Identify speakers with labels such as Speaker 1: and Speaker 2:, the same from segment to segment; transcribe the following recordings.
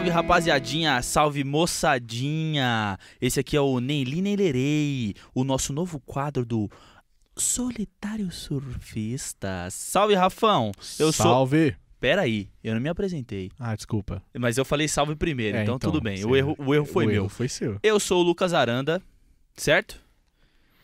Speaker 1: Salve rapaziadinha, salve moçadinha. Esse aqui é o Neili Lerei, o nosso novo quadro do Solitário Surfista. Salve Rafão. Eu salve. sou Peraí, eu não me apresentei. Ah, desculpa. Mas eu falei salve primeiro, é, então, então, tudo bem. Sim. O erro, o erro foi o meu. O erro foi seu. Eu sou o Lucas Aranda, certo?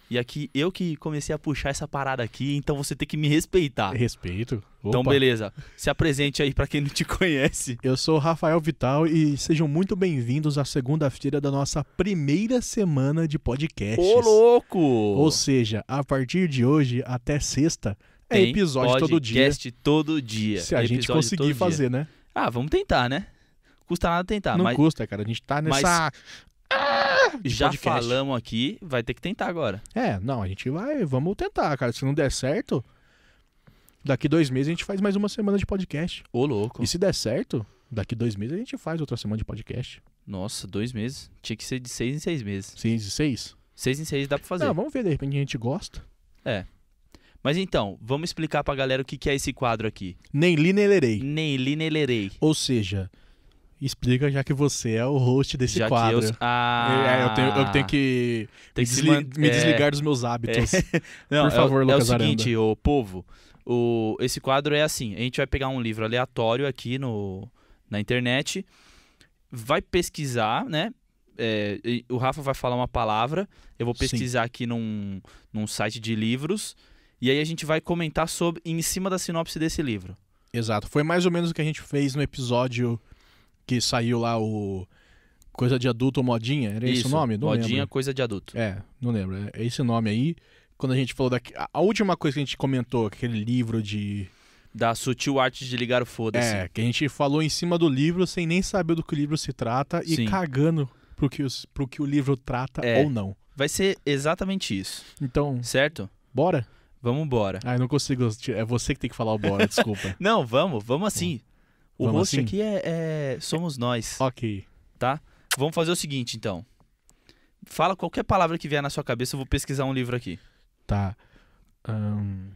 Speaker 1: E aqui eu que comecei a puxar essa parada aqui, então você tem que me respeitar. Respeito. Então, Opa. Então beleza. Se apresente aí para quem não te conhece.
Speaker 2: Eu sou Rafael Vital e sejam muito bem-vindos à segunda-feira da nossa primeira semana de podcast. Ô louco! Ou seja, a partir de hoje até sexta é tem episódio todo dia. Podcast
Speaker 1: todo dia. Se a gente conseguir fazer, dia. né? Ah, vamos tentar, né? Custa nada tentar. Não mas... custa, cara.
Speaker 2: A gente tá nessa mas
Speaker 1: ah, já podcast. falamos aqui, vai ter que tentar agora.
Speaker 2: É, não, a gente vai, vamos tentar, cara. Se não der certo, daqui dois meses a gente faz mais uma semana de podcast. Ô, louco. E se der certo, daqui dois meses a gente faz outra semana de podcast.
Speaker 1: Nossa, dois meses. Tinha que ser de seis em seis meses. Seis em seis? Seis em seis dá pra fazer. Não, vamos
Speaker 2: ver, de repente a gente gosta.
Speaker 1: É. Mas então, vamos explicar pra galera o que, que é esse
Speaker 2: quadro aqui. Nem li, nem lerei. Nem li, nem lerei. Ou seja, Explica, já que você é o host desse já quadro. Eu... Ah, é, eu, tenho, eu tenho que, me, que desli... man... me, é. desligar dos meus hábitos. É... Não, Por é favor, é, Lucas É o seguinte,
Speaker 1: Aranda. o povo, o, esse quadro é assim, a gente vai pegar um livro aleatório aqui no, na internet, vai pesquisar, né? É, o Rafa vai falar uma palavra, eu vou pesquisar Sim. aqui num, num site de livros, e aí a gente vai comentar sobre em cima da sinopse
Speaker 2: desse livro. Exato, foi mais ou menos o que a gente fez no episódio que saiu lá o Coisa de Adulto ou Modinha, era isso, esse o nome? Não modinha, lembro. Coisa de Adulto. É, não lembro. É esse nome aí. Quando a gente falou da... A última coisa que a gente comentou, aquele livro de...
Speaker 1: Da sutil arte de ligar o foda-se. É, que
Speaker 2: a gente falou em cima do livro sem nem saber do que o livro se trata e Sim. cagando pro que, os, pro que o livro trata é, ou não.
Speaker 1: Vai ser exatamente
Speaker 2: isso. Então. Certo? Bora? Vamos embora. Ah, eu não consigo. É você que tem que falar o bora, desculpa.
Speaker 1: não, vamos, vamos assim. O Vamos host assim? aqui é, é, Somos nós. Ok. Tá? Vamos fazer o seguinte, então. Fala qualquer palavra que vier na sua cabeça, eu vou pesquisar um livro aqui.
Speaker 2: Tá. Um...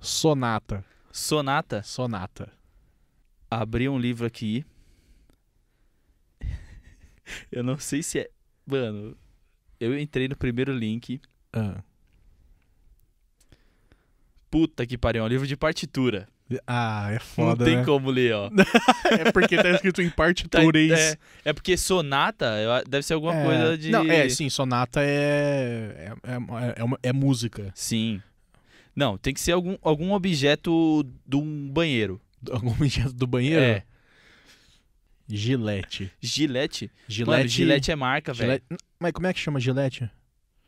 Speaker 1: Sonata. Sonata? Sonata. Abri um livro aqui. eu não sei se é. Mano, eu entrei no primeiro link. Ah. Puta que pariu, é um livro de partitura. Ah, é foda. Não tem né? como ler, ó. é porque tá escrito em partitura tá, é, é, porque sonata deve ser alguma é, coisa de. Não, é, sim,
Speaker 2: sonata é, é. É,
Speaker 1: é, uma, é, música. Sim. Não, tem que ser algum, algum objeto de
Speaker 2: um banheiro. Algum objeto do banheiro? É. Gilete. Gilete. Gilete Mano, é marca, velho. Mas como é que chama gilete?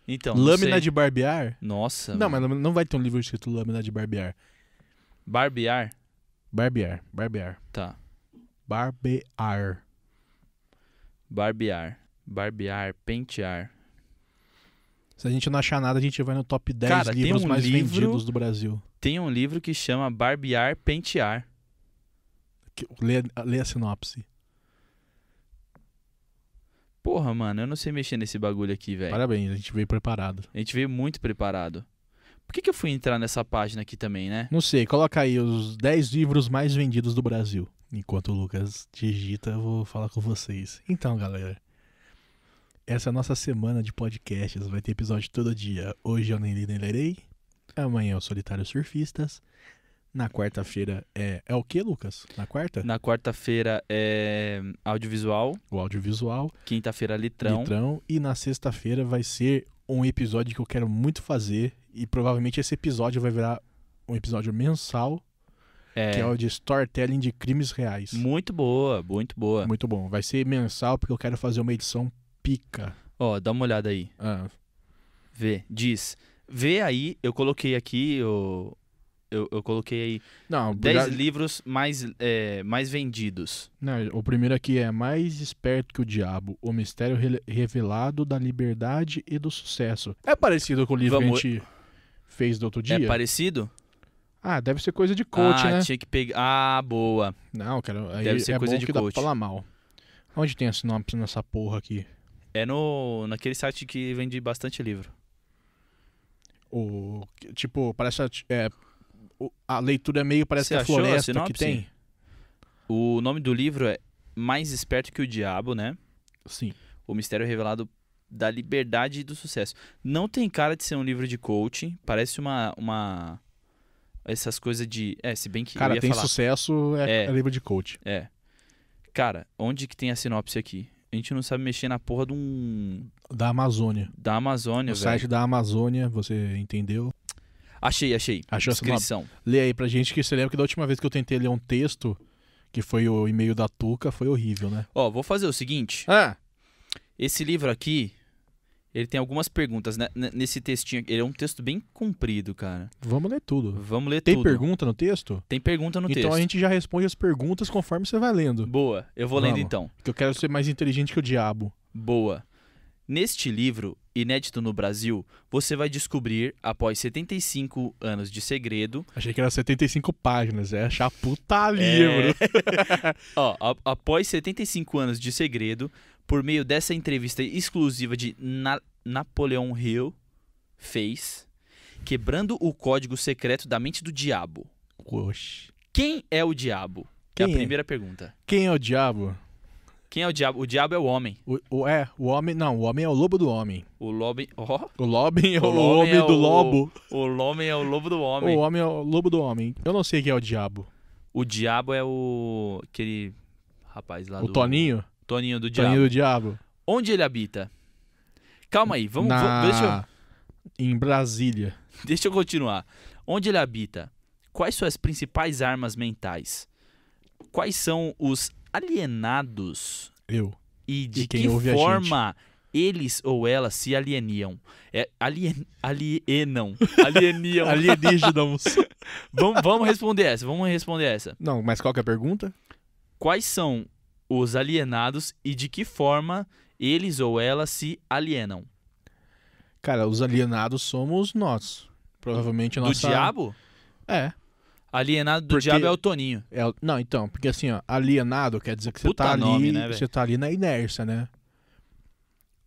Speaker 2: Então, lâmina de barbear? Nossa. Não, mano. mas não vai ter um livro escrito lâmina de barbear. Barbear? Barbear, barbear. Tá. Barbear.
Speaker 1: Barbear. Barbear, pentear.
Speaker 2: Se a gente não achar nada, a gente vai no top 10 Cara, livros um mais livro, vendidos do Brasil.
Speaker 1: Tem um livro que chama Barbear, pentear.
Speaker 2: Lê, lê a sinopse.
Speaker 1: Porra, mano, eu não sei mexer nesse bagulho aqui, velho. Parabéns, a gente veio preparado. A gente veio muito preparado. Por que, que eu fui entrar nessa página aqui também, né?
Speaker 2: Não sei, coloca aí os 10 livros mais vendidos do Brasil. Enquanto o Lucas digita, eu vou falar com vocês. Então, galera, essa é a nossa semana de podcasts. Vai ter episódio todo dia. Hoje eu nem li nem lerei. Amanhã é o Solitário Surfistas. Na quarta-feira é. É o que, Lucas? Na quarta?
Speaker 1: Na quarta-feira é audiovisual. O audiovisual. Quinta-feira, litrão. Litrão.
Speaker 2: E na sexta-feira vai ser um episódio que eu quero muito fazer. E provavelmente esse episódio vai virar um episódio mensal. É. Que é o de storytelling de crimes reais. Muito boa, muito boa. Muito bom. Vai ser mensal porque eu quero fazer uma edição pica. Ó, oh, dá uma olhada aí. Ah. Vê,
Speaker 1: diz. Vê aí, eu coloquei aqui o. Eu, eu coloquei aí não, 10 já... livros mais, é, mais vendidos.
Speaker 2: Não, o primeiro aqui é Mais Esperto que o Diabo, o mistério re revelado da liberdade e do sucesso. É parecido com o livro Vamos... que a gente fez do outro é dia? É parecido? Ah, deve ser coisa de coach, ah, né? Ah, tinha que pegar. Ah, boa. Não, cara, aí deve ser é coisa bom de que coach. dá pra falar mal. Onde tem a sinopse nessa porra aqui?
Speaker 1: É no naquele site que vende bastante livro.
Speaker 2: O tipo, parece é, a leitura é meio parece Você que floresta a que tem.
Speaker 1: O nome do livro é Mais Esperto que o Diabo, né? Sim. O mistério revelado da liberdade e do sucesso. Não tem cara de ser um livro de coaching, parece uma. uma essas coisas de. É, se bem que. Cara, tem falar,
Speaker 2: sucesso, é, é, é livro de coaching
Speaker 1: É. Cara, onde que tem a sinopse aqui? A gente não sabe mexer na porra de um.
Speaker 2: Da Amazônia.
Speaker 1: Da Amazônia, O velho. site
Speaker 2: da Amazônia, você entendeu? Achei, achei. Achou Descrição. Essa... Lê aí pra gente, que você lembra que da última vez que eu tentei ler um texto, que foi o e-mail da Tuca, foi horrível, né?
Speaker 1: Ó, vou fazer o seguinte. Ah. Esse livro aqui, ele tem algumas perguntas né? nesse textinho. Ele é um texto bem comprido, cara.
Speaker 2: Vamos ler tudo. Vamos ler tem tudo. Tem pergunta no texto? Tem pergunta no então texto. Então a gente já responde as perguntas conforme você vai lendo.
Speaker 1: Boa, eu vou Vamos. lendo então. Porque eu quero ser mais
Speaker 2: inteligente que o diabo. Boa.
Speaker 1: Neste livro, inédito no Brasil, você vai descobrir, após 75 anos de segredo.
Speaker 2: Achei que era 75 páginas, é achar puta é. livro.
Speaker 1: É... Ó, após 75 anos de segredo, por meio dessa entrevista exclusiva de Na Napoleão Hill, fez, quebrando o código secreto da mente do diabo.
Speaker 2: Oxi.
Speaker 1: Quem é o diabo? É quem é a primeira é? pergunta.
Speaker 2: Quem é o diabo?
Speaker 1: Quem é o diabo? O diabo é o homem.
Speaker 2: O, o é, o homem. Não, o homem é o lobo do homem.
Speaker 1: O lobo. Oh.
Speaker 2: O lobo é o, o homem é do o, lobo. O homem é o lobo do homem. O homem é o lobo do homem. Eu não sei quem é o diabo.
Speaker 1: O diabo é o. aquele rapaz lá o do. O Toninho? Toninho do Diabo. Toninho do Diabo. Onde ele habita? Calma aí, vamos. Na... deixa
Speaker 2: eu... Em
Speaker 1: Brasília. Deixa eu continuar. Onde ele habita? Quais são as principais armas mentais? Quais são os alienados? Eu. E de e que forma eles ou elas se alieniam. É, alien, alienam. Alieniam. Alienígenos. vamos, vamos responder essa, vamos responder essa.
Speaker 2: Não, mas qual que é a pergunta?
Speaker 1: Quais são os alienados e de que forma eles ou elas se alienam.
Speaker 2: Cara, os alienados somos nós. Provavelmente nós. nossa... Do diabo? É. Alienado do porque... diabo é o Toninho. É, não, então, porque assim, ó, alienado quer dizer que você está tá nome, ali, né, você tá ali na inércia, né?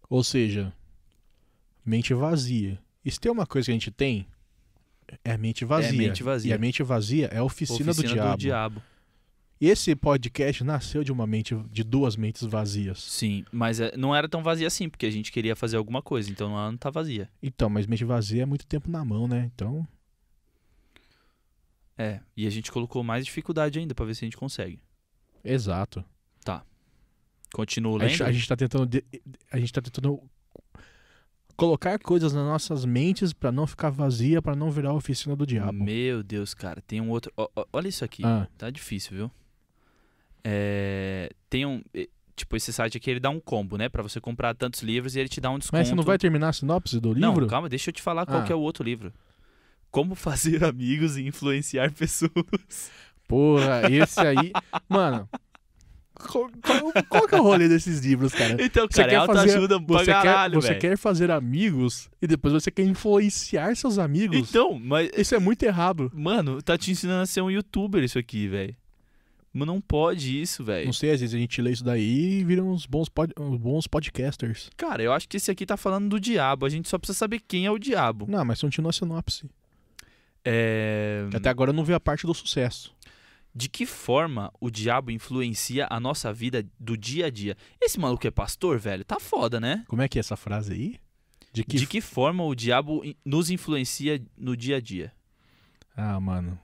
Speaker 2: Ou seja, mente vazia. Isso tem uma coisa que a gente tem, é mente vazia. É mente vazia. E a mente vazia é a oficina, oficina do diabo. Do diabo. Esse podcast nasceu de uma mente, de duas mentes vazias. Sim,
Speaker 1: mas eh, não era tão vazia assim, porque a gente queria fazer alguma coisa, então ela não tá vazia.
Speaker 2: Então, mas mente vazia é muito tempo na mão, né? Então.
Speaker 1: É, e a gente colocou mais dificuldade ainda para ver se a gente consegue.
Speaker 2: Exato. Tá. Continua lendo. A gente, está tentando. De, a gente tá tentando colocar coisas nas nossas mentes para não ficar vazia, para não virar a oficina do diabo.
Speaker 1: Meu Deus, cara, tem um outro. O, olha isso aqui. Ah. Tá difícil, viu? É, tem um. Eh, tipo, esse site aqui ele dá um combo, né? Pra você comprar tantos livros e ele te dá um desconto. Mas você não vai
Speaker 2: terminar a sinopse do livro? Não,
Speaker 1: calma, deixa eu te falar ah. qual que é o outro livro. Como fazer amigos e influenciar pessoas.
Speaker 2: Porra, esse aí. Mano, qual, qual, qual, que é o rolê desses livros, cara? Então, você cara, é quer fazer, ajuda você caralho, quer, Você quer fazer amigos e depois você quer influenciar seus amigos? Então, mas... Isso é muito errado. Mano, tá te ensinando a ser um youtuber
Speaker 1: isso aqui, velho. Mas não pode isso, velho.
Speaker 2: Não sei, às vezes a gente lê isso daí e vira uns bons, pod... uns bons podcasters. Cara, eu acho que esse aqui tá falando do diabo. A gente só precisa saber quem é o diabo. Não, mas continua a sinopse. É... Até agora eu não vi a parte do sucesso.
Speaker 1: De que forma o diabo influencia a nossa vida do dia a dia? Esse maluco é pastor, velho? Tá foda, né? Como é que é essa frase aí? De que, De que forma o diabo nos influencia no dia a dia?
Speaker 2: Ah, mano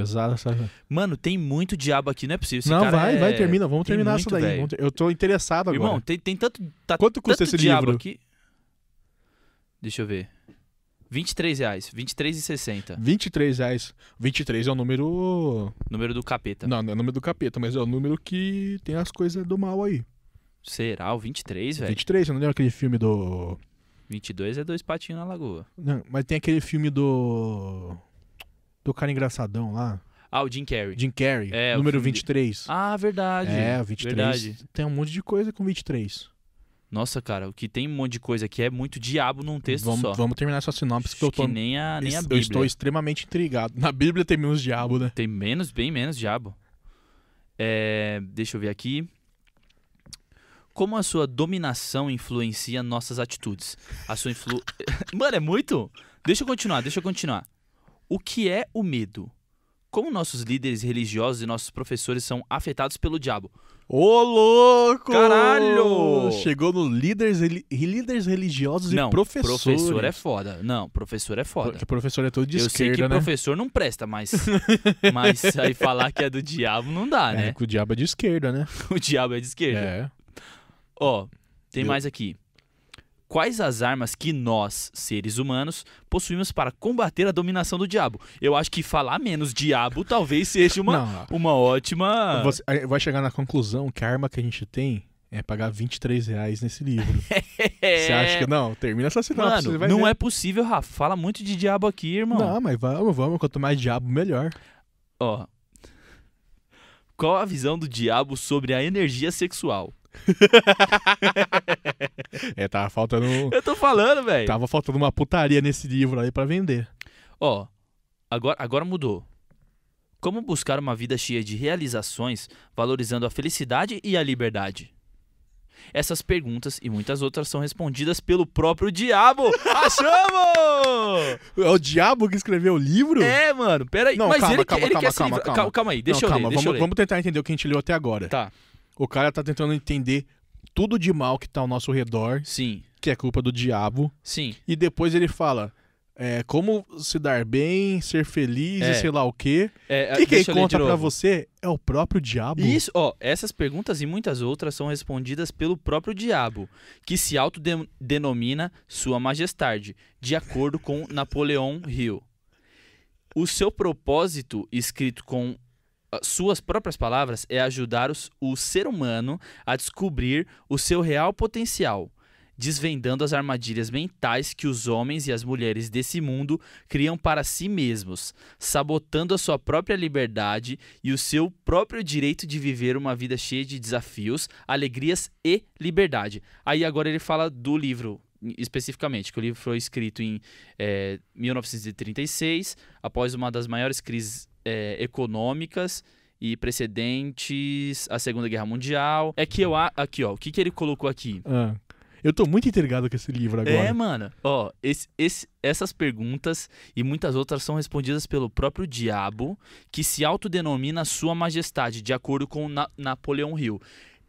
Speaker 2: pesada essa.
Speaker 1: Mano, tem muito diabo aqui, não é possível. Esse não, vai, é... vai, termina. Vamos tem terminar isso daí. Véio.
Speaker 2: Eu tô interessado agora. Irmão, tem, tem tanto. Tá Quanto custa esse diabo livro? aqui? Deixa eu ver. 23 reais. 23,60. 23 reais. 23 é o número. Número do capeta. Não, não é o número do capeta, mas é o número que tem as coisas do mal aí. Será? O 23, velho? 23, não lembro aquele filme do. 22 é dois
Speaker 1: patinhos na lagoa.
Speaker 2: Não, mas tem aquele filme do do cara engraçadão lá.
Speaker 1: Ah, o Jim Carrey. Jim Carrey, é, número 23. De... Ah, verdade. É, 23. Verdade. Tem
Speaker 2: um monte de coisa com 23.
Speaker 1: Nossa, cara, o que tem um monte de coisa aqui é muito
Speaker 2: diabo num texto vamos, só. Vamos terminar essa sinopse que eu tô. Que nem a, nem a Bíblia. Eu estou extremamente intrigado. Na Bíblia
Speaker 1: tem menos diabo, né? Tem menos, bem menos diabo. É, deixa eu ver aqui. Como a sua dominação influencia nossas atitudes? A sua influ... Mano, é muito? Deixa eu continuar, deixa eu continuar. O que é o medo? Como nossos líderes religiosos e nossos professores são afetados pelo diabo?
Speaker 2: Ô, louco! Caralho! Chegou no líderes, líderes religiosos não, e professores. professor é
Speaker 1: foda. Não, professor é foda. Porque professor é todo de Eu esquerda, sei que né? professor não presta, mas... mas aí falar que é do diabo não dá, é, né? que
Speaker 2: o diabo é de esquerda, né?
Speaker 1: o diabo é de esquerda. É. Ó, tem Eu... mais aqui quais as armas que nós, seres humanos, possuímos para combater a dominação do diabo. Eu acho que falar menos diabo
Speaker 2: talvez seja uma, uma ótima. Você vai chegar na conclusão que a arma que a gente tem é pagar 23 reais nesse livro. É. Você acha que. Não, termina essa sinopse. Mano, não ver. é possível, Rafa. Fala muito de diabo aqui, irmão. Não, mas vamos, vamos. Quanto mais diabo, melhor.
Speaker 1: Ó. Qual a visão do diabo sobre a energia sexual?
Speaker 2: é, tava faltando. Eu tô falando, velho. Tava faltando uma putaria nesse livro aí para vender.
Speaker 1: Ó, agora, agora mudou. Como buscar uma vida cheia de realizações, valorizando a felicidade e a liberdade? Essas perguntas e muitas outras são respondidas pelo próprio diabo.
Speaker 2: Achamos! É o diabo que escreveu o livro? É, mano. Pera aí. Não, Mas calma, ele, calma, ele calma, é calma, calma, calma, calma, aí, deixa não, eu calma, ler. vamos, vamos tentar entender o que a gente leu até agora. Tá. O cara tá tentando entender tudo de mal que tá ao nosso redor. Sim. Que é culpa do diabo. Sim. E depois ele fala. É, como se dar bem, ser feliz é. e sei lá o quê. É, e quem conta para você é o próprio diabo. Isso,
Speaker 1: ó, essas perguntas e muitas outras são respondidas pelo próprio diabo, que se autodenomina Sua Majestade, de acordo com Napoleão Hill. O seu propósito, escrito com ah, suas próprias palavras, é ajudar os, o ser humano a descobrir o seu real potencial, desvendando as armadilhas mentais que os homens e as mulheres desse mundo criam para si mesmos, sabotando a sua própria liberdade e o seu próprio direito de viver uma vida cheia de desafios, alegrias e liberdade. Aí agora ele fala do livro especificamente, que o livro foi escrito em é, eh, 1936, após uma das maiores crises é, econômicas e precedentes à Segunda Guerra Mundial. É que eu. Aqui, ó. O que, que ele colocou aqui?
Speaker 2: Ah. Eu tô muito intrigado com esse livro agora. É, mano.
Speaker 1: Ó, esse, esse, essas perguntas e muitas outras são respondidas pelo próprio diabo, que se autodenomina Sua Majestade, de acordo com Na Napoleão Hill.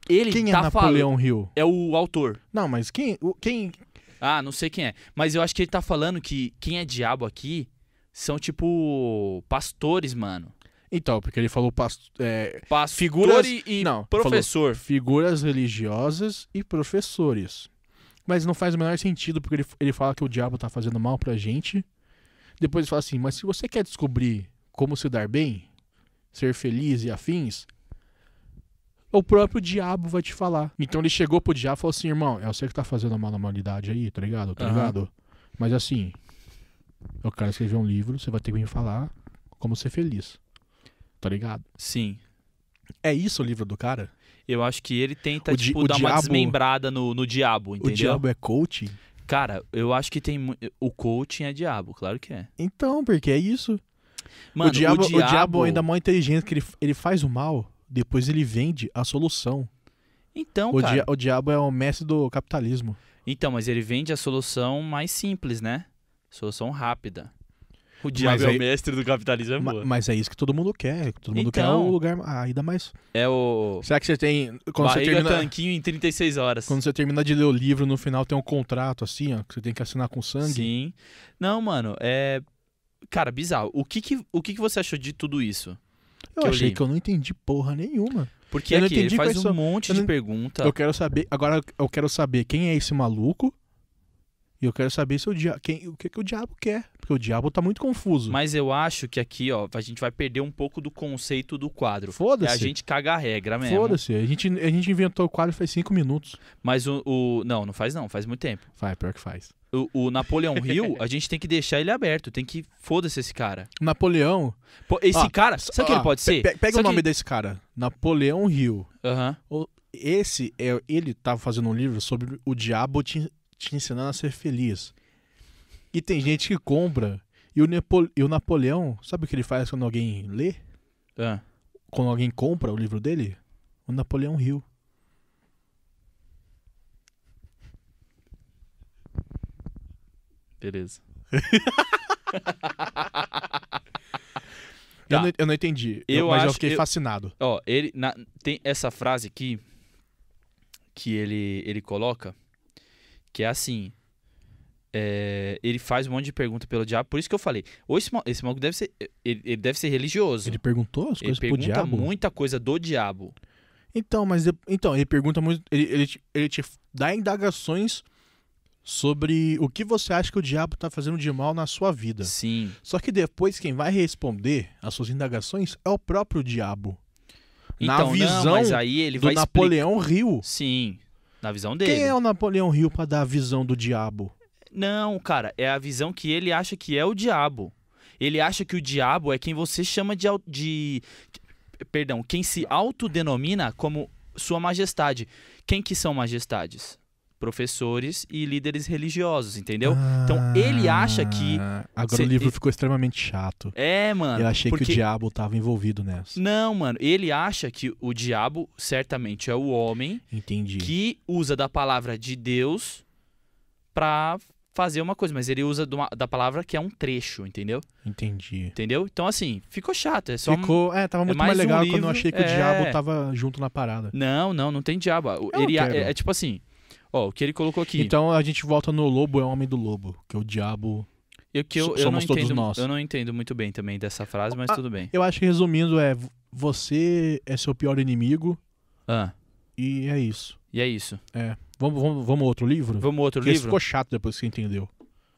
Speaker 1: Ele quem é tá é Napoleão falando... Hill? É o autor. Não, mas quem, quem. Ah, não sei quem é. Mas eu acho que ele tá falando que quem é diabo aqui são tipo pastores, mano.
Speaker 2: Então, porque ele falou pasto, é, pastor figuras, e, não, professor. figuras religiosas e professores. Mas não faz o menor sentido, porque ele, ele fala que o diabo tá fazendo mal pra gente. Depois ele fala assim, mas se você quer descobrir como se dar bem, ser feliz e afins, o próprio diabo vai te falar. Então ele chegou pro diabo e falou assim, irmão, é você que tá fazendo mal na humanidade aí, tá ligado? Tá ligado? Uhum. Mas assim, eu é quero escrever um livro, você vai ter que me falar como ser feliz. Tá ligado? Sim. É isso o livro do cara?
Speaker 1: Eu acho que ele tenta, o tipo, dar diabo, uma desmembrada no, no diabo, entendeu? O diabo é
Speaker 2: coaching? Cara, eu
Speaker 1: acho que tem. O coaching é diabo, claro que é.
Speaker 2: Então, porque é isso.
Speaker 1: Mano, o diabo, o diabo... O diabo ainda
Speaker 2: é mó inteligente, que ele, ele faz o mal, depois ele vende a solução.
Speaker 1: Então, o cara.
Speaker 2: o diabo é o mestre do capitalismo.
Speaker 1: Então, mas ele vende a solução mais simples, né? Solução rápida. O diabo mas é o mestre do capitalismo. É ma, mas
Speaker 2: é isso que todo mundo quer. Todo mundo então, quer o lugar ainda mais. É o. Será que você tem. Quando você termina, tanquinho
Speaker 1: em 36 horas. Quando
Speaker 2: você termina de ler o livro, no final tem um contrato assim, ó, que você tem que assinar com sangue.
Speaker 1: Sim. Não, mano, é. Cara, bizarro. O que, que, o que, que você achou de tudo isso?
Speaker 2: Eu que achei eu que eu não entendi porra nenhuma. Porque eu é não entendi ele faz um monte eu de não... pergunta. Eu quero saber. Agora eu quero saber quem é esse maluco e eu quero saber se o, dia... Quem... o que, que o diabo quer, porque o diabo tá muito confuso.
Speaker 1: Mas eu acho que aqui, ó, a gente vai perder um pouco do conceito do quadro. Foda-se. É a gente caga a regra mesmo. Foda-se.
Speaker 2: A gente, a gente inventou o quadro faz cinco minutos.
Speaker 1: Mas o, o. Não, não faz não, faz muito tempo.
Speaker 2: Faz, pior que faz.
Speaker 1: O, o Napoleão Hill, a gente tem que deixar ele aberto. Tem que. Foda-se esse cara.
Speaker 2: Napoleão. Pô, esse ah, cara. Sabe o que ele ah, pode ser? Pe pega sabe o nome que... desse cara. Napoleão Hill. Aham. Uhum. Esse é. Ele tava fazendo um livro sobre o diabo te te ensinando a ser feliz. E tem gente que compra. E o, Nepo, e o Napoleão, sabe o que ele faz quando alguém lê? É. Quando alguém compra o livro dele? O Napoleão riu. Beleza. eu, tá. não, eu, não, entendi, eu mas acho, eu fiquei eu, fascinado.
Speaker 1: Ó, ele na, tem essa frase aqui que ele, ele coloca que é assim. É, ele faz um monte de pergunta pelo diabo. Por isso que eu falei, ou esse, esse maluco deve ser. Ele, ele, deve ser religioso. Ele
Speaker 2: perguntou as coisas ele pergunta diabo? muita coisa do diabo. Então, mas então, ele pergunta muito. Ele, ele, te, ele te dá indagações sobre o que você acha que o diabo está fazendo de mal na sua vida. Sim. Só que depois quem vai responder as suas indagações é o próprio diabo. Então, na visão não, mas aí ele do Napoleão explica... Rio.
Speaker 1: Sim. Na visão dele. Quem é
Speaker 2: o Napoleão Rio para dar a visão do diabo?
Speaker 1: Não, cara, é a visão que ele acha que é o diabo. Ele acha que o diabo é quem você chama de. de perdão, quem se autodenomina como Sua Majestade. Quem que são majestades? professores e líderes religiosos, entendeu? Então, ah, então ele acha que. Agora cê, o livro ele...
Speaker 2: ficou extremamente chato. É, mano. Eu achei porque... que o diabo estava envolvido nessa.
Speaker 1: Não, mano. Ele acha que o diabo certamente é o homem. Entendi. Que usa da palavra de Deus pra fazer uma coisa, mas ele usa uma, da palavra que é um trecho, entendeu? Entendi. Entendeu? Então, assim, ficou chato. É só ficou, um, é, tava é muito é mais, mais legal um livro, quando eu achei que é... o diabo tava
Speaker 2: junto na parada.
Speaker 1: Não, não, não tem diabo. Eu ele é, é, tipo assim, Ó, o que ele colocou aqui. Então
Speaker 2: a gente volta no lobo é o homem do lobo, que é o diabo. Eu, que eu, eu, não entendo, nós. eu
Speaker 1: não entendo muito bem também dessa frase, mas ah, tudo bem.
Speaker 2: Eu acho que resumindo é você é seu pior inimigo. Ah. E é isso. E é isso. É. Vamos, vamos, vamos outro livro? Vamos outro Porque livro? Esse ficou chato depois que você entendeu.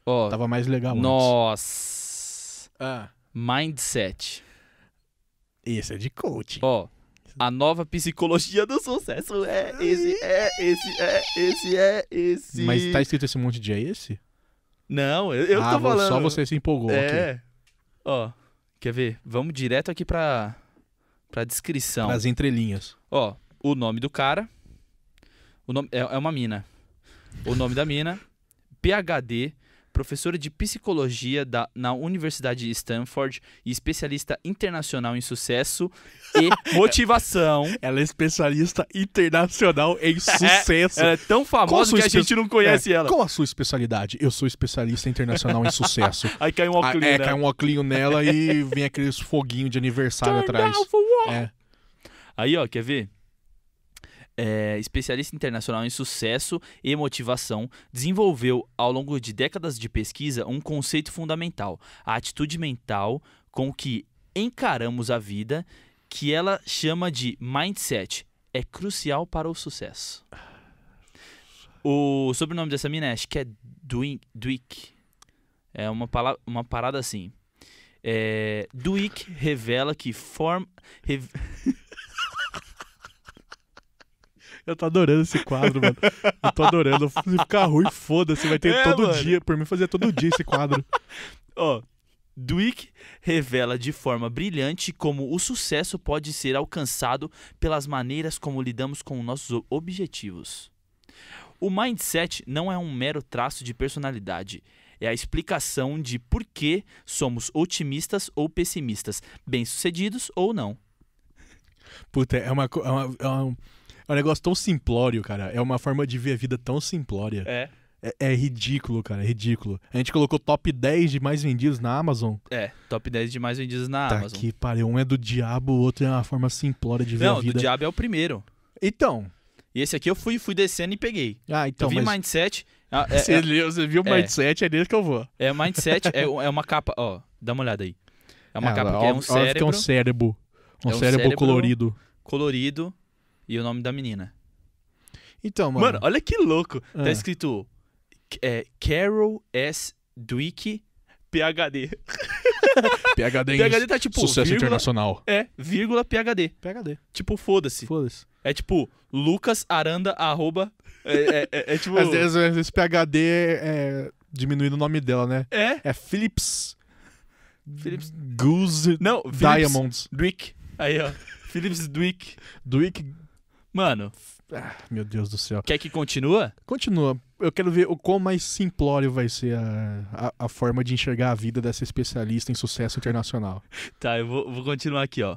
Speaker 2: Oh, Tava mais legal antes.
Speaker 1: Nossa. Ah. Mindset. Esse é de coaching. Ó, oh, a nova psicologia do sucesso é esse,
Speaker 2: é esse,
Speaker 1: é esse, é
Speaker 2: esse. Mas tá escrito esse monte de é esse?
Speaker 1: Não, eu, eu ah, tô falando. Só você se empolgou. É. Ó, quer ver? Vamos direto aqui pra, pra descrição. As
Speaker 2: entrelinhas.
Speaker 1: Ó, o nome do cara. O nome, é, é uma mina. O nome da mina. PHD professora de psicologia da, na Universidade de Stanford e especialista internacional em sucesso e motivação.
Speaker 2: ela é especialista internacional em
Speaker 1: é, sucesso. É, ela é tão famosa que a gente não conhece é, ela.
Speaker 2: Qual a sua especialidade? Eu sou especialista internacional em sucesso. Aí cai ah, é, um óculos. É, né? cai um nela e vem aqueles foguinho de aniversário Turn atrás. É.
Speaker 1: Aí, ó, quer ver? é, especialista internacional em sucesso e motivação, desenvolveu ao longo de décadas de pesquisa um conceito fundamental: a atitude mental com que encaramos a vida, que ela chama de mindset. É crucial para o sucesso. O sobrenome dessa mina é, acho que é Dwick. É uma, palavra, uma parada assim. É, Dwick revela que
Speaker 2: forma. Rev... Eu tô adorando esse quadro, mano. Eu tô adorando. Se ficar ruim, foda-se. Vai ter é, todo mano. dia. Por mim, fazer todo dia esse quadro.
Speaker 1: Ó. Oh, Dweck revela de forma brilhante como o sucesso pode ser alcançado pelas maneiras como lidamos com nossos objetivos. O mindset não é um mero traço de personalidade, é a explicação de por que somos otimistas ou pessimistas, bem-sucedidos
Speaker 2: ou não. Puta, é uma, é uma, é uma é um negócio tão simplório, cara. É uma forma de ver a vida tão simplória. É. É, é ridículo, cara, é ridículo. A gente colocou top 10 de mais vendidos na Amazon.
Speaker 1: É, top 10 de mais vendidos na tá Amazon.
Speaker 2: Que pariu, um é do diabo, o outro é uma forma simplória de ver Não, a vida. Não, do diabo
Speaker 1: é o primeiro. Então. E esse aqui eu fui, fui descendo e peguei. Ah, então. Eu vi mas... Mindset. Ah, é, você, é, leu, você viu é. Mindset, é nele que eu vou. É Mindset, é, é uma capa, ó, dá uma olhada aí. É uma é, capa ó, que é um cérebro. Que é um cérebro.
Speaker 2: É um, cérebro, cérebro colorido.
Speaker 1: Colorido e o nome da menina. Então, mano. Mano, olha que louco. Tá é. escrito é, Carol S.
Speaker 2: Duick PHD. PHD, em PHD tá tipo. Sucesso vírgula, internacional.
Speaker 1: É, vírgula PHD. PHD. Tipo, foda-se. Foda-se. É tipo, Lucas Aranda, arroba. É, é, é, é tipo. Às vezes, às
Speaker 2: vezes PHD é, diminuindo o nome dela, né? É. É Philips. Philips. Goose. Não, Philips Diamonds. Dwick.
Speaker 1: Aí, ó. Philips Dwick. Dwick Mano. Ah, meu Deus do céu. Quer que continua?
Speaker 2: Continua. Eu quero ver o quão mais simplório vai ser a, a, a forma de enxergar a vida dessa especialista em sucesso internacional.
Speaker 1: tá, eu vou, vou continuar aqui, ó.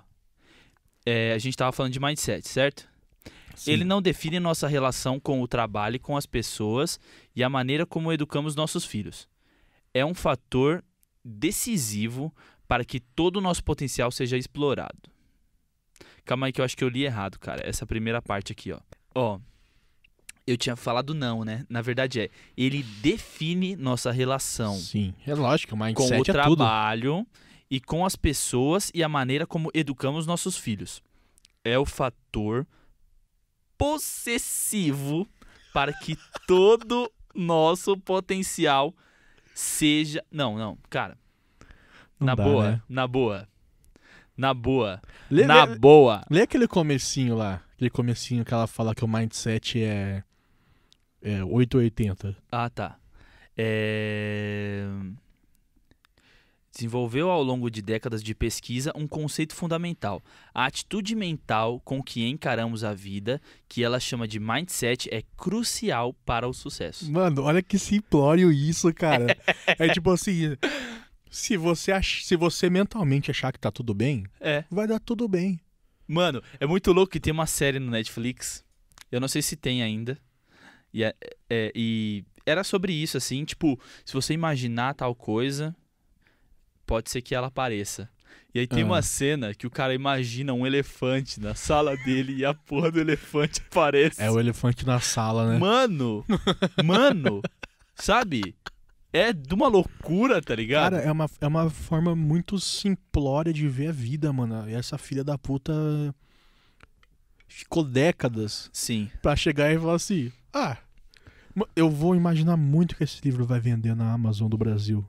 Speaker 1: É, a gente tava falando de mindset, certo? Sim. Ele não define nossa relação com o trabalho, com as pessoas e a maneira como educamos nossos filhos. É um fator decisivo para que todo o nosso potencial seja explorado. Calma aí que eu acho que eu li errado, cara. Essa primeira parte aqui, ó. Ó. Eu tinha falado não, né? Na verdade é, ele define nossa relação. Sim,
Speaker 2: é lógico, mas com o é trabalho
Speaker 1: e com as pessoas e a maneira como educamos nossos filhos. É o fator possessivo para que todo nosso potencial seja. Não, não, cara. Não na dá, boa, né? na boa. Na boa. Lê, na lê, boa.
Speaker 2: Lê aquele comecinho lá. Aquele comecinho que ela fala que o mindset é. É 880.
Speaker 1: Ah, tá. É desenvolveu ao longo de décadas de pesquisa um conceito fundamental. A atitude mental com que encaramos a vida, que ela chama de mindset, é crucial para o sucesso.
Speaker 2: Mano, olha que simplório isso, cara. é tipo assim, se você, ach... se você mentalmente achar que tá tudo bem, é. vai dar tudo bem.
Speaker 1: Mano, é muito louco que tem uma série no Netflix. Eu não sei se tem ainda. E, é, é, e era sobre isso, assim, tipo, se você imaginar tal coisa, pode ser que ela apareça. E aí tem ah. uma cena que o cara imagina um elefante na sala dele e a porra
Speaker 2: do elefante aparece. É o elefante na sala, né? Mano!
Speaker 1: mano! Sabe? é de uma
Speaker 2: loucura, tá ligado? Cara, é uma, é uma forma muito simplória de ver a vida, mano. E essa filha da puta ficou décadas sim para chegar e falar assim: ah, eu vou imaginar muito que esse livro vai vender na Amazon do Brasil.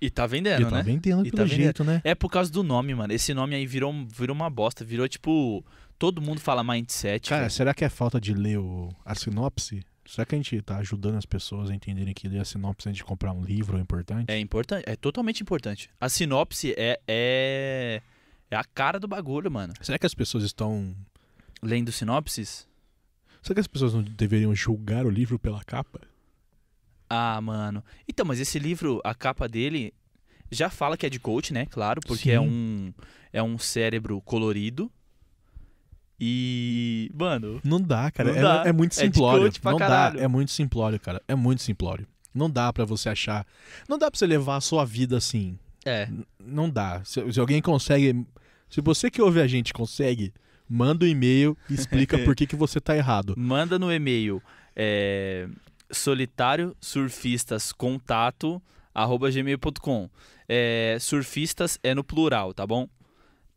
Speaker 1: E tá vendendo, e né? tá Vendendo, e tá vendendo, jeito, né? É por causa do nome, mano. Esse nome aí virou, virou uma bosta. Virou tipo. Todo mundo fala mindset. Cara, velho. será
Speaker 2: que é falta de ler o, a sinopse? Será que a gente está ajudando as pessoas a entenderem que ler a sinopse antes de comprar um livro é importante? É importante, é totalmente importante.
Speaker 1: A sinopse é, é, é a cara do
Speaker 2: bagulho, mano. Será que as pessoas estão. Lendo sinopses? Será que as pessoas não deveriam julgar o livro pela capa?
Speaker 1: Ah, mano. Então, mas esse livro, a capa dele já fala que é de coach, né? Claro, porque é Sim. é um é um cérebro colorido e, mano. Não dá, cara. Não é, dá. é, muito é simplório. É não caralho. dá.
Speaker 2: É muito simplório, cara. É muito simplório. Não dá para você achar. Não dá pra você levar a sua vida assim. É. N não dá. Se, se, alguém consegue. Se você que ouve a gente consegue, manda um e-mail e explica por que, que você tá errado.
Speaker 1: Manda no e-mail é, solitário surfistas contato arroba gmail.com. É, surfistas é no plural, tá bom?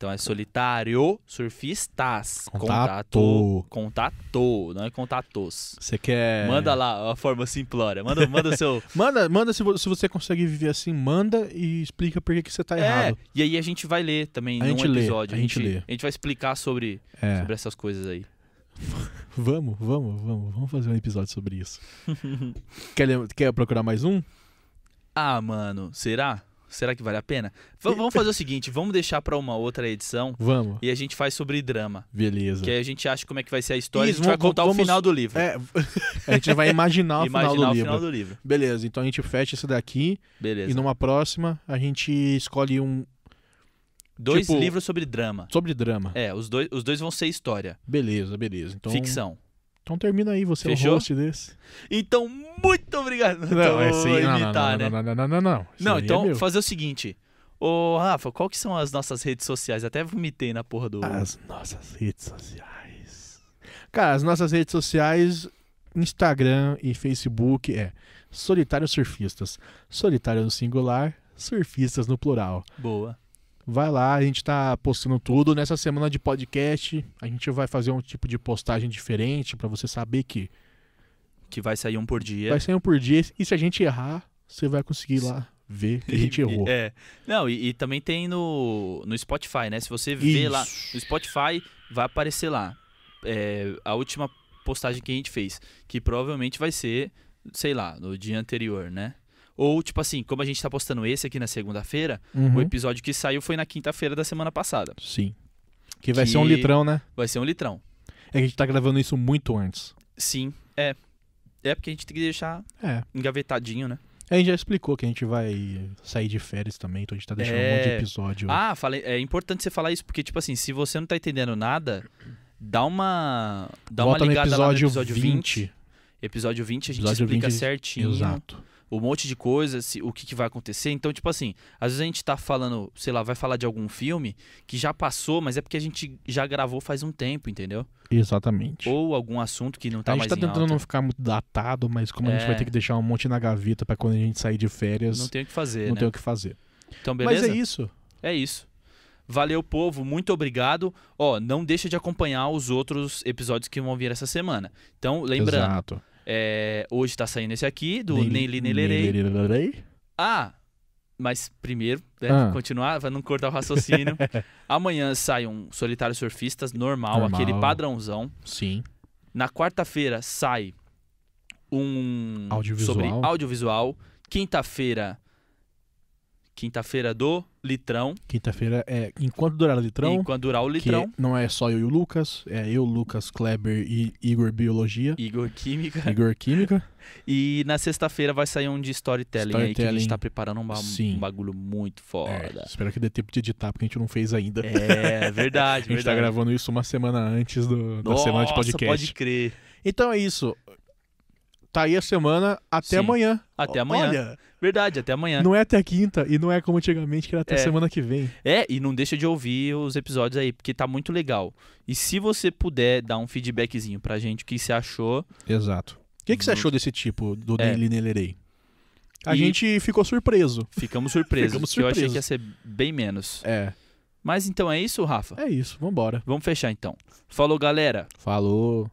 Speaker 1: Então é solitário surfistas. Contato. Contato. não é contatos. Você quer. Manda lá a forma simplória. Assim, manda, manda seu.
Speaker 2: manda, manda se, se você consegue viver assim, manda e explica por que, você tá é, errado.
Speaker 1: E aí a gente vai ler também a num episódio. Lê, a, a gente, lê. A gente vai explicar sobre, é. sobre essas coisas aí.
Speaker 2: vamos, vamos, vamos. Vamos fazer um episódio sobre isso. quer, quer procurar mais um?
Speaker 1: Ah, mano, será? será que vale a pena? V vamos fazer o seguinte, vamos deixar para uma outra edição. Vamos. E a gente faz sobre drama. Beleza. Que aí a gente acha como é que vai ser a história Isso, e a gente vai contar vamos... o
Speaker 2: final do livro. É, a gente vai imaginar o, imaginar final, do o final do livro. Beleza, então a gente fecha esse daqui. Beleza. E numa próxima a gente escolhe um, Dois tipo, livros sobre drama. Sobre drama.
Speaker 1: É, os dois, os dois vão ser história. Beleza, beleza. Então, Ficção.
Speaker 2: Então termina aí, você Fechou? é o host desse. Então, muito obrigado. Não, é então, sim, não, não, não, né? não, não, não, não, não. Não, é então, é
Speaker 1: fazer o seguinte. Ô, Rafa, qual que são as nossas redes sociais? Até vomitei na
Speaker 2: porra do... As nossas redes sociais... Cara, as nossas redes sociais, Instagram e Facebook é Solitários Surfistas. solitário no singular, surfistas no plural. Boa vai lá, a gente está postando tudo. Nessa semana de podcast, a gente vai fazer um tipo de postagem diferente para você saber que.
Speaker 1: Que vai sair um por dia. Vai sair
Speaker 2: um por dia. E se a gente errar, você vai conseguir lá ver que a gente errou. É.
Speaker 1: Não, e, e, também tem no, no Spotify, né? Se você vê Isso. lá no Spotify, vai aparecer lá. É, a última postagem que a gente fez. Que provavelmente vai ser, sei lá, no dia anterior, né? Ou, tipo assim, como a gente tá postando esse aqui na segunda-feira, uhum. o episódio que saiu foi na quinta-feira da semana passada.
Speaker 2: Sim. Que vai que... ser um litrão, né?
Speaker 1: Vai ser um litrão.
Speaker 2: É que a gente tá gravando isso muito antes. Sim,
Speaker 1: é. É porque a gente tem que deixar é. engavetadinho, né?
Speaker 2: É, a gente já explicou que a gente vai sair de férias também, então a gente tá deixando é... um monte de é. episódio. Ah,
Speaker 1: falei, é importante você falar isso, porque, tipo assim, se você não tá entendendo nada, dá uma. Dá Volta uma ligada no episódio, lá no episódio 20. 20. Episódio 20 a gente episódio explica 20, certinho. Exato um monte de coisa, o que, que, vai acontecer. Então, tipo assim, às vezes a gente tá falando, sei lá, vai falar de algum filme que já passou, mas é porque a gente já gravou faz um tempo, entendeu?
Speaker 2: Exatamente.
Speaker 1: Ou algum assunto que não tá mais A gente tá mais tá tentando
Speaker 2: não ficar muito datado, mas como é... a gente vai é. ter que deixar um monte na gaveta para quando a gente sair de férias... Não tem o que fazer, Não né? tem o que fazer.
Speaker 1: Então, beleza? Mas é isso. É isso. Valeu, povo. Muito obrigado. Ó, não deixa de acompanhar os outros episódios que vão vir essa semana. Então, lembrando... Exato é, hoje tá saindo esse aqui, do Nem Li Lerei. Ah, mas primeiro, né, ah. continuar, vai não cortar o raciocínio. Amanhã sai um Solitário Surfistas, normal, normal. aquele padrãozão. Sim. Na quarta-feira sai um audiovisual. sobre audiovisual. Quinta-feira. Quinta-feira do litrão.
Speaker 2: Quinta-feira é enquanto durar o litrão. Enquanto durar o litrão. não é só eu e o Lucas, é eu, Lucas, Kleber e Igor Biologia. Igor Química. Igor Química.
Speaker 1: e na sexta-feira vai sair um de storytelling, storytelling. aí que a gente tá preparando um, ba Sim. um bagulho muito é, foda.
Speaker 2: É, espero que dê tempo de editar, porque a gente não fez ainda. É, é verdade. a gente tá verdade. tá gravando isso uma semana antes do, da Nossa, semana de podcast. pode crer. Então é isso. Tá aí a semana. Até Sim. amanhã. Até amanhã. Olha, Verdade, até amanhã. Não é até quinta e não é como antigamente, que era até é. semana que vem.
Speaker 1: É, e não deixa de ouvir os episódios aí, porque tá muito legal. E se você puder dar um feedbackzinho pra gente, o que você achou.
Speaker 2: Exato. O que, que você achou desse tipo do é. Nelly Nelerei? A e... gente ficou surpreso.
Speaker 1: Ficamos surpresos. Ficamos surpresos. Eu achei que ia ser bem menos. É. Mas então é isso, Rafa? É isso, vambora. Vamos fechar então.
Speaker 2: Falou, galera.
Speaker 1: Falou.